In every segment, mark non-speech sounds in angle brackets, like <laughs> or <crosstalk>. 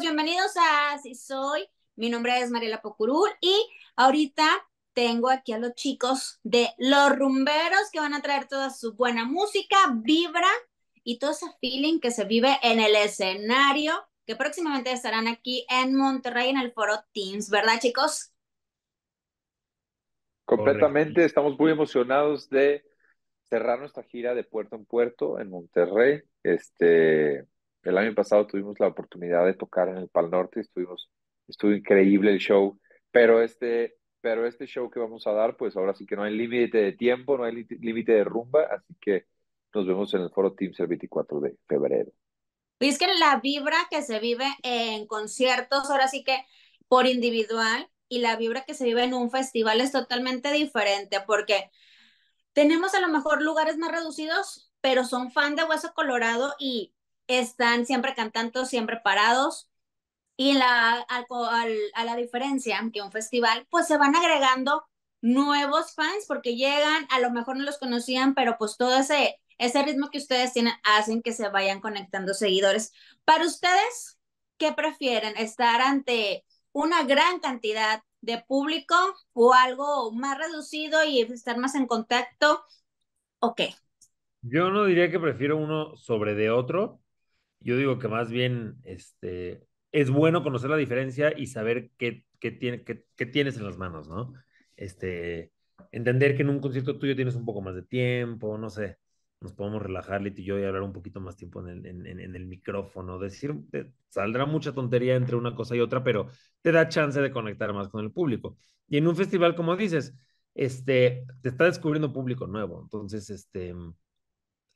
bienvenidos a Si Soy. Mi nombre es Mariela Pocurul y ahorita tengo aquí a los chicos de Los Rumberos que van a traer toda su buena música, vibra y todo ese feeling que se vive en el escenario, que próximamente estarán aquí en Monterrey en el foro Teams, ¿verdad chicos? Completamente, estamos muy emocionados de cerrar nuestra gira de puerto en puerto en Monterrey. Este, el año pasado tuvimos la oportunidad de tocar en el Pal Norte, estuvimos, estuvo increíble el show, pero este, pero este show que vamos a dar, pues ahora sí que no hay límite de tiempo, no hay límite de rumba, así que nos vemos en el Foro Teams el 24 de febrero. Y es que la vibra que se vive en conciertos, ahora sí que por individual, y la vibra que se vive en un festival es totalmente diferente, porque tenemos a lo mejor lugares más reducidos, pero son fan de Hueso Colorado y están siempre cantando, siempre parados. Y la, al, a la diferencia que un festival, pues se van agregando nuevos fans porque llegan, a lo mejor no los conocían, pero pues todo ese, ese ritmo que ustedes tienen hacen que se vayan conectando seguidores. Para ustedes, ¿qué prefieren? ¿Estar ante una gran cantidad de público o algo más reducido y estar más en contacto? ¿O qué? Yo no diría que prefiero uno sobre de otro, yo digo que más bien este, es bueno conocer la diferencia y saber qué, qué, tiene, qué, qué tienes en las manos, ¿no? Este, entender que en un concierto tuyo tienes un poco más de tiempo, no sé, nos podemos relajar, Lito y yo, y hablar un poquito más tiempo en el, en, el micrófono. Decir, saldrá mucha tontería entre una cosa y otra, pero te da chance de conectar más con el público. Y en un festival, como dices, este, te está descubriendo público nuevo. Entonces, este,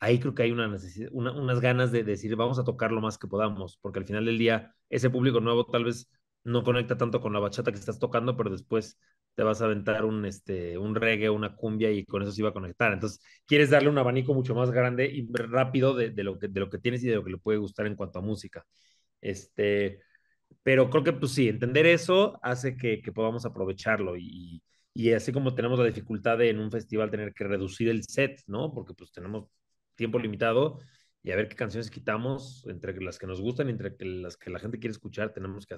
ahí creo que hay una unas ganas de decir, vamos a tocar lo más que podamos, porque al final del día ese público nuevo tal vez no conecta tanto con la bachata que estás tocando, pero después te vas a aventar un, este, un reggae, una cumbia y con eso se va a conectar. Entonces, quieres darle un abanico mucho más grande y rápido de, lo, que, de lo que tienes y de lo que le puede gustar en cuanto a música. Este, pero creo que, pues sí, entender eso hace que, podamos aprovecharlo y, y así como tenemos la dificultad de en un festival tener que reducir el set, ¿no? Porque pues tenemos tiempo limitado y a ver qué canciones quitamos entre las que nos gustan y entre las que la gente quiere escuchar. Tenemos que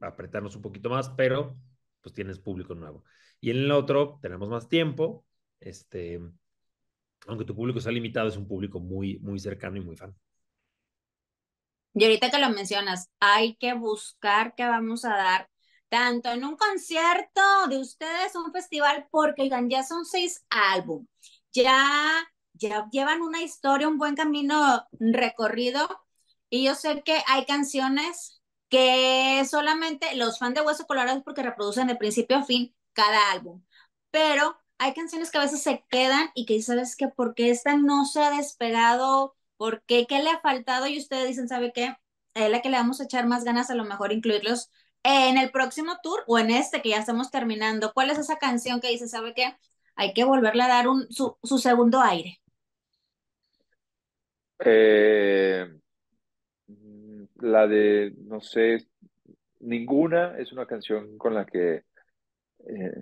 apretarnos un poquito más, pero pues tienes público nuevo. Y en el otro tenemos más tiempo, este, aunque tu público sea limitado, es un público muy, muy cercano y muy fan. Y ahorita que lo mencionas, hay que buscar qué vamos a dar tanto en un concierto de ustedes, un festival, porque ya son seis álbumes, ya llevan una historia, un buen camino recorrido. Y yo sé que hay canciones que solamente los fans de Hueso Colorado porque reproducen de principio a fin cada álbum. Pero hay canciones que a veces se quedan y que sabes que porque esta no se ha despegado, porque qué le ha faltado y ustedes dicen, ¿sabe qué? Es la que le vamos a echar más ganas, a lo mejor incluirlos en el próximo tour o en este que ya estamos terminando. ¿Cuál es esa canción que dice, ¿sabe qué? Hay que volverle a dar un, su segundo aire. Eh, mm, la de, no sé, ninguna es una canción con la que eh,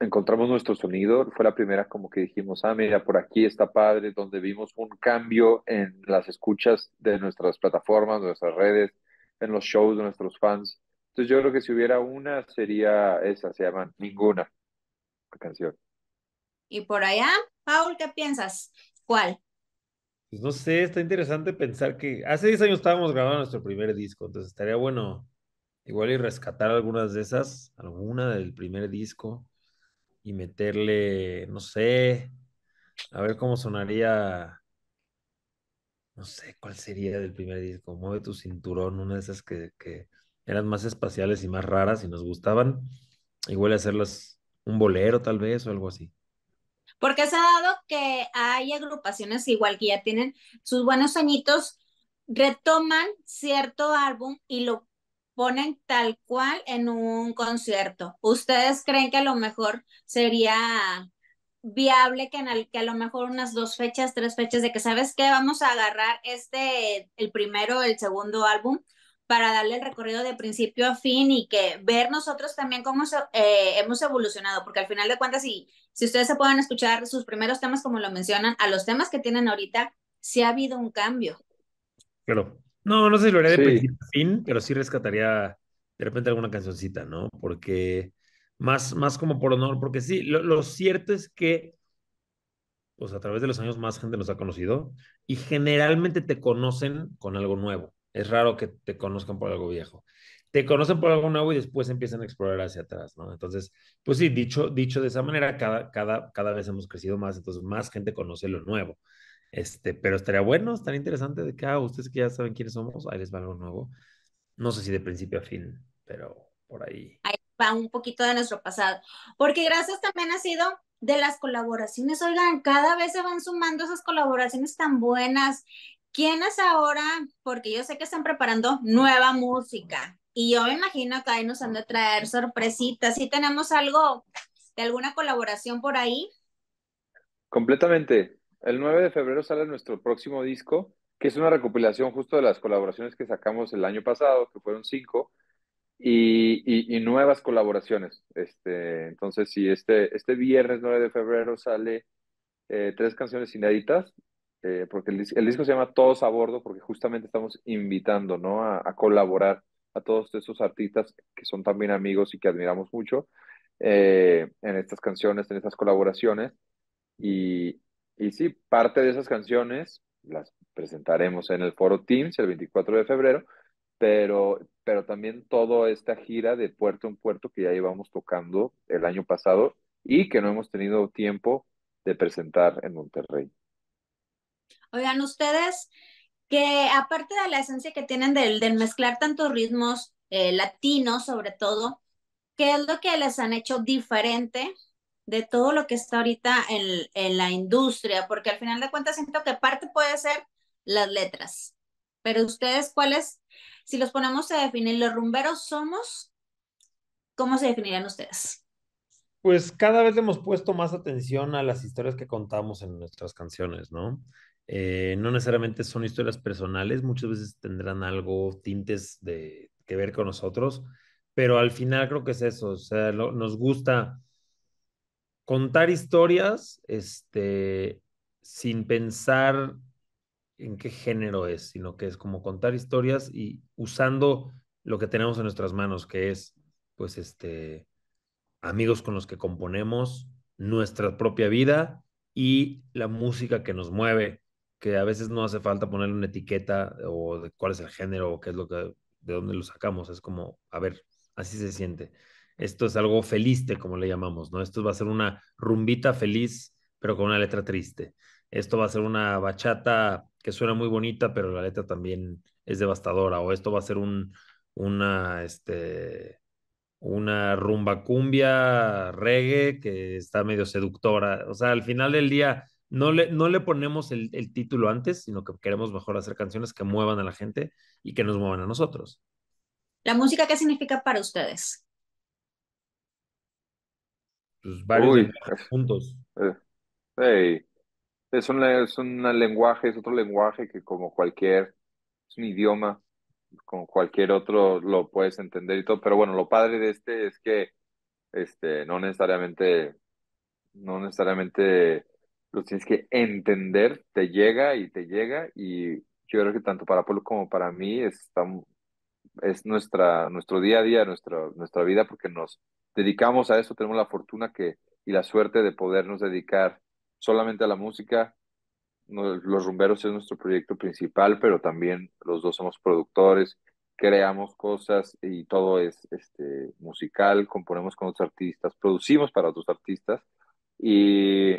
encontramos nuestro sonido. Fue la primera como que dijimos, ah, mira, por aquí está padre, donde vimos un cambio en las escuchas de nuestras plataformas, nuestras redes, en los shows de nuestros fans. Entonces yo creo que si hubiera una sería esa, se llama Ninguna, la canción. ¿Y por allá, Paul, qué piensas? ¿Cuál? Pues no sé, está interesante pensar que hace 10 años estábamos grabando nuestro primer disco, entonces estaría bueno igual y rescatar algunas de esas, alguna del primer disco y meterle, no sé, a ver cómo sonaría, no sé cuál sería del primer disco, Mueve tu cinturón, una de esas que, que eran más espaciales y más raras y nos gustaban, igual hacerlas un bolero tal vez o algo así. Porque se ha dado que hay agrupaciones igual que ya tienen sus buenos añitos, retoman cierto álbum y lo ponen tal cual en un concierto. ¿Ustedes creen que a lo mejor sería viable que, a lo mejor unas dos fechas, tres fechas de que sabes qué vamos a agarrar este, el primero, el segundo álbum para darle el recorrido de principio a fin y que ver nosotros también cómo eh, hemos evolucionado, porque al final de cuentas, si, si ustedes se pueden escuchar sus primeros temas, como lo mencionan, a los temas que tienen ahorita, sí ha habido un cambio. Claro. No, no sé si lo haría de principio a fin, pero sí rescataría de repente alguna cancioncita, ¿no? Porque más, más como por honor, porque sí, lo cierto es que pues a través de los años más gente nos ha conocido y generalmente te conocen con algo nuevo. Es raro que te conozcan por algo viejo. Te conocen por algo nuevo y después empiezan a explorar hacia atrás, ¿no? Entonces, pues sí, dicho, dicho de esa manera, cada, cada, cada vez hemos crecido más, entonces más gente conoce lo nuevo. Este, pero estaría bueno, estaría interesante de que ah, ustedes que ya saben quiénes somos, ahí les va algo nuevo. No sé si de principio a fin, pero por ahí. Ahí va un poquito de nuestro pasado. Porque gracias también ha sido de las colaboraciones, oigan, cada vez se van sumando esas colaboraciones tan buenas ¿Quiénes ahora? Porque yo sé que están preparando nueva música y yo me imagino que ahí nos han de traer sorpresitas. ¿Sí tenemos algo de alguna colaboración por ahí? Completamente. El 9 de febrero sale nuestro próximo disco, que es una recopilación justo de las colaboraciones que sacamos el año pasado, que fueron cinco, y, nuevas colaboraciones. Este, entonces, sí, este, este viernes 9 de febrero sale eh, tres canciones inéditas eh, porque el, disco se llama Todos a Bordo, porque justamente estamos invitando, ¿no? A, colaborar a todos estos artistas que son también amigos y que admiramos mucho eh, en estas canciones, en estas colaboraciones. Y, y sí, parte de esas canciones las presentaremos en el foro Teams el 24 de febrero, pero, pero también toda esta gira de puerto en puerto que ya íbamos tocando el año pasado y que no hemos tenido tiempo de presentar en Monterrey. Oigan, ustedes que aparte de la esencia que tienen del, mezclar tantos ritmos eh, latinos, sobre todo, ¿qué es lo que les han hecho diferente de todo lo que está ahorita en, en, la industria? Porque al final de cuentas siento que parte puede ser las letras, pero ustedes, ¿cuáles? Si los ponemos a definir, los rumberos somos, ¿cómo se definirían ustedes? Pues cada vez le hemos puesto más atención a las historias que contamos en nuestras canciones, ¿no? Eh, no necesariamente son historias personales, muchas veces tendrán algo, tintes de, que ver con nosotros, pero al final creo que es eso, o sea, nos gusta contar historias este, sin pensar en qué género es, sino que es como contar historias y usando lo que tenemos en nuestras manos, que es, pues, este, amigos con los que componemos, nuestra propia vida y la música que nos mueve que a veces no hace falta ponerle una etiqueta o de cuál es el género o qué es lo que, de dónde lo sacamos. Es como, a ver, así se siente. Esto es algo feliste, como le llamamos, ¿no? Esto va a ser una rumbita feliz, pero con una letra triste. Esto va a ser una bachata que suena muy bonita, pero la letra también es devastadora. O esto va a ser un, una, este, una rumba cumbia, reggae, que está medio seductora. O sea, al final del día no le, no le ponemos el, título antes, sino que queremos mejor hacer canciones que muevan a la gente y que nos muevan a nosotros. ¿La música qué significa para ustedes? Pues varios puntos. Eh, es, un, un lenguaje, es otro lenguaje que como cualquier, es un idioma, como cualquier otro lo puedes entender y todo, pero bueno, lo padre de este es que este, no necesariamente, no necesariamente tienes que entender, te llega y te llega y yo creo que tanto para Polo como para mí es nuestra, nuestro día a día, nuestra, nuestra vida porque nos dedicamos a eso, tenemos la fortuna que, y la suerte de podernos dedicar solamente a la música. los rumberos es nuestro proyecto principal, pero también los dos somos productores, creamos cosas y todo es este, musical, componemos con otros artistas, producimos para otros artistas y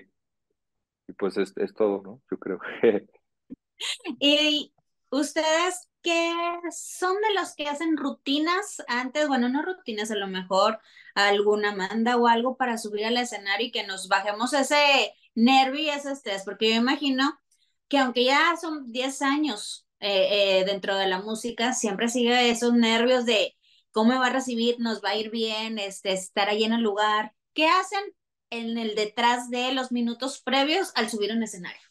y pues es, es todo, ¿no? Yo creo. <laughs> ¿Y ustedes ¿qué son de los que hacen rutinas antes, bueno, no rutinas, a lo mejor alguna manda o algo para subir al escenario y que nos bajemos ese nervio y ese estrés, porque yo imagino que aunque ya son 10 años eh, eh, dentro de la música, siempre sigue esos nervios de cómo me va a recibir, nos va a ir bien, este, estar ahí en el lugar. ¿Qué hacen en el detrás de los minutos previos al subir un escenario.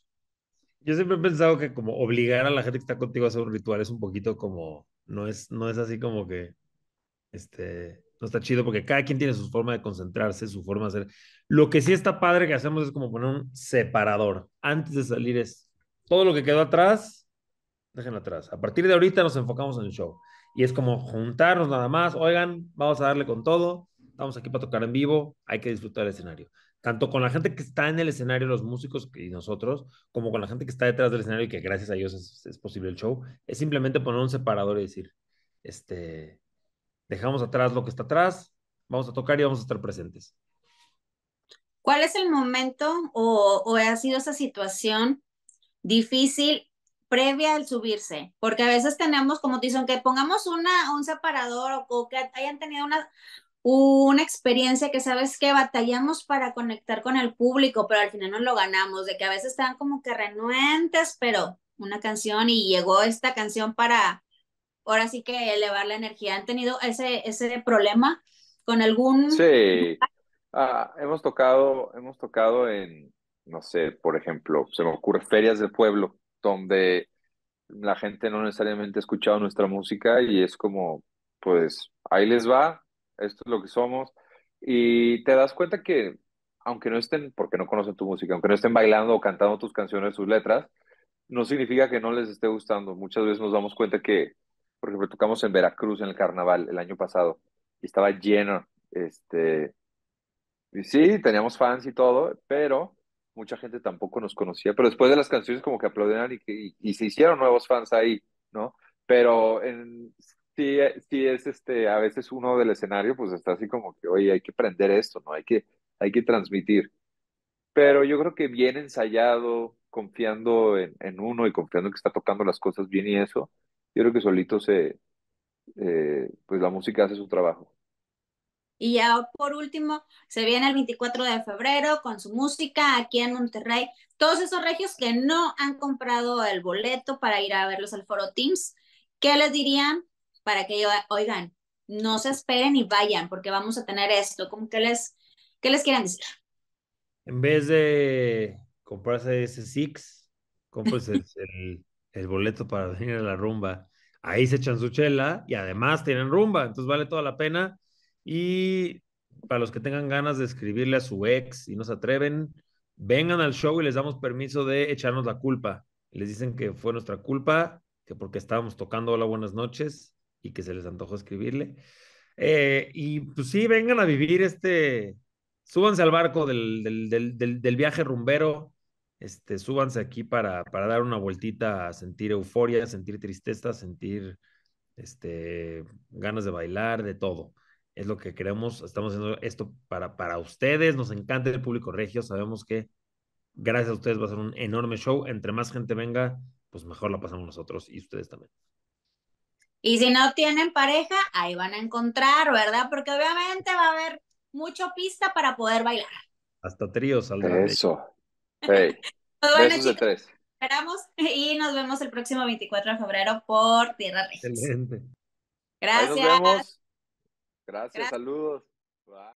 Yo siempre he pensado que como obligar a la gente que está contigo a hacer un ritual es un poquito como, no es, no es así como que, este, no está chido porque cada quien tiene su forma de concentrarse, su forma de hacer. Lo que sí está padre que hacemos es como poner un separador. Antes de salir es todo lo que quedó atrás, déjenlo atrás. A partir de ahorita nos enfocamos en el show. Y es como juntarnos nada más, oigan, vamos a darle con todo estamos aquí para tocar en vivo, hay que disfrutar el escenario. Tanto con la gente que está en el escenario, los músicos y nosotros, como con la gente que está detrás del escenario y que gracias a Dios es, posible el show, es simplemente poner un separador y decir, este, dejamos atrás lo que está atrás, vamos a tocar y vamos a estar presentes. ¿Cuál es el momento o, ha sido esa situación difícil previa al subirse, porque a veces tenemos, como te dicen, que pongamos una, un separador o que hayan tenido una, una experiencia que sabes que batallamos para conectar con el público, pero al final no lo ganamos, de que a veces estaban como que renuentes, pero una canción y llegó esta canción para ahora sí que elevar la energía. ¿Han tenido ese, ese problema con algún... Sí, ah, hemos tocado, hemos tocado en, no sé, por ejemplo, se me ocurre ferias del pueblo, donde la gente no necesariamente ha escuchado nuestra música y es como, pues ahí les va, esto es lo que somos. Y te das cuenta que, aunque no estén, porque no conocen tu música, aunque no estén bailando o cantando tus canciones, sus letras, no significa que no les esté gustando. Muchas veces nos damos cuenta que, por ejemplo, tocamos en Veracruz en el carnaval el año pasado y estaba lleno. Este, y sí, teníamos fans y todo, pero mucha gente tampoco nos conocía. Pero después de las canciones, como que aplaudieron y, y se hicieron nuevos fans ahí, ¿no? Pero en, sí, eh, sí es este, a veces uno del escenario pues está así como que, oye, hay que aprender esto, ¿no? Hay que, hay que transmitir. Pero yo creo que bien ensayado, confiando en, en uno y confiando que está tocando las cosas bien y eso, yo creo que solito se, eh, pues la música hace su trabajo. Y ya por último, se viene el 24 de febrero con su música aquí en Monterrey. Todos esos regios que no han comprado el boleto para ir a verlos al Foro Teams, ¿qué les dirían para que oigan, no se esperen y vayan porque vamos a tener esto, como que les, ¿qué les quieren decir? En vez de comprarse ese Six, compres <laughs> el, el, boleto para venir a la rumba. Ahí se echan su chela y además tienen rumba, entonces vale toda la pena. Y para los que tengan ganas de escribirle a su ex y no se atreven, vengan al show y les damos permiso de echarnos la culpa. Les dicen que fue nuestra culpa, que porque estábamos tocando Hola Buenas noches que se les antojo escribirle. Eh, y pues sí, vengan a vivir este, súbanse al barco del, del, viaje rumbero, este, súbanse aquí para, para dar una vueltita, sentir euforia, sentir tristeza, sentir este, ganas de bailar, de todo. Es lo que queremos, estamos haciendo esto para, para ustedes, nos encanta el público regio, sabemos que gracias a ustedes va a ser un enorme show, entre más gente venga, pues mejor la pasamos nosotros y ustedes también. Y si no tienen pareja, ahí van a encontrar, ¿verdad? Porque obviamente va a haber mucho pista para poder bailar. Hasta tríos Alberto. Eso. <laughs> Pues tres. Esperamos y nos vemos el próximo 24 de febrero por Tierra Reyes. Excelente. Gracias. Gracias, saludos.